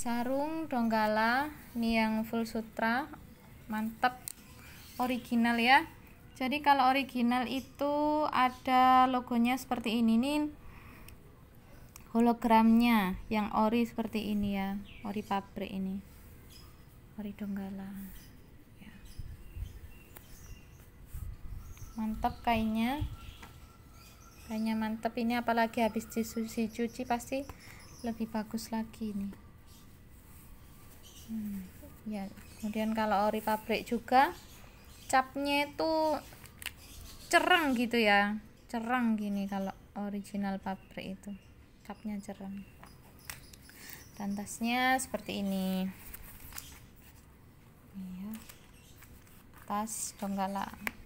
sarung donggala ini yang full sutra mantep original ya jadi kalau original itu ada logonya seperti ini nih hologramnya yang ori seperti ini ya ori pabrik ini ori donggala ya. mantep kainnya kainnya mantep ini apalagi habis disuci cuci pasti lebih bagus lagi nih hmm. ya kemudian kalau ori pabrik juga capnya itu cereng gitu ya cereng gini kalau original pabrik itu capnya cereng dan tasnya seperti ini ya tas donggala